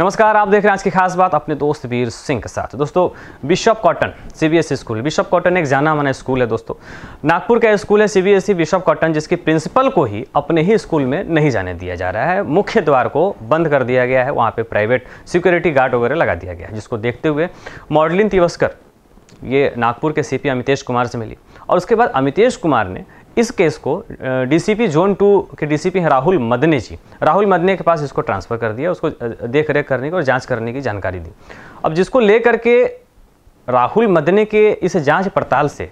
नमस्कार आप देख रहे हैं आज की खास बात अपने दोस्त वीर सिंह के साथ दोस्तों Bishop Cotton CBSE e school Bishop Cotton एक जाना माना स्कूल है दोस्तों नागपुर का स्कूल है सीबीएसई e बिशप कॉटन जिसकी प्रिंसिपल को ही अपने ही स्कूल में नहीं जाने दिया जा रहा है मुख्य द्वार को बंद कर दिया गया है वहाँ पर प्राइवेट सिक्योरिटी गार्ड वगैरह लगा दिया गया है जिसको देखते हुए मॉडलिन तिवस्कर ये नागपुर के पी अमितेश कुमार से मिली और उसके बाद अमितेश कुमार ने इस केस को डीसीपी जोन टू के डीसीपी हैं राहुल मदने जी राहुल मदने के पास इसको ट्रांसफ़र कर दिया उसको देख रेख करने की और जांच करने की जानकारी दी अब जिसको लेकर के राहुल मदने के इस जांच पड़ताल से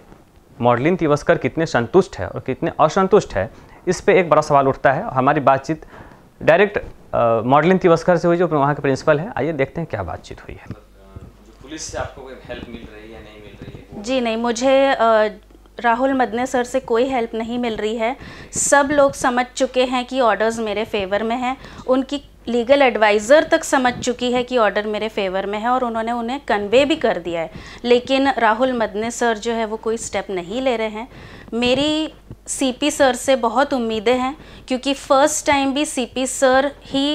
मॉडलिन तिवस्कर कितने संतुष्ट है और कितने असंतुष्ट है इस पर एक बड़ा सवाल उठता है हमारी बातचीत डायरेक्ट मॉडलिन तिवस्कर से हुई जो वहाँ के प्रिंसिपल है आइए देखते हैं क्या बातचीत हुई है पुलिस से आपको हेल्प मिल रही है नहीं मिल रही है जी नहीं मुझे राहुल मदने सर से कोई हेल्प नहीं मिल रही है सब लोग समझ चुके हैं कि ऑर्डर्स मेरे फेवर में हैं उनकी लीगल एडवाइज़र तक समझ चुकी है कि ऑर्डर मेरे फेवर में है और उन्होंने उन्हें कन्वे भी कर दिया है लेकिन राहुल मदने सर जो है वो कोई स्टेप नहीं ले रहे हैं मेरी सीपी सर से बहुत उम्मीदें हैं क्योंकि फ़र्स्ट टाइम भी सीपी सर ही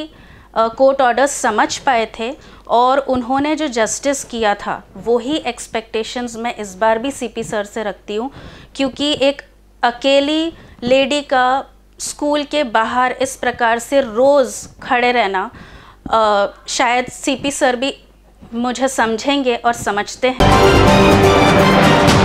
कोर्ट ऑर्डर्स समझ पाए थे और उन्होंने जो जस्टिस किया था वो ही एक्सपेक्टेशंस मैं इस बार भी सीपी सर से रखती हूँ क्योंकि एक अकेली लेडी का स्कूल के बाहर इस प्रकार से रोज़ खड़े रहना आ, शायद सीपी सर भी मुझे समझेंगे और समझते हैं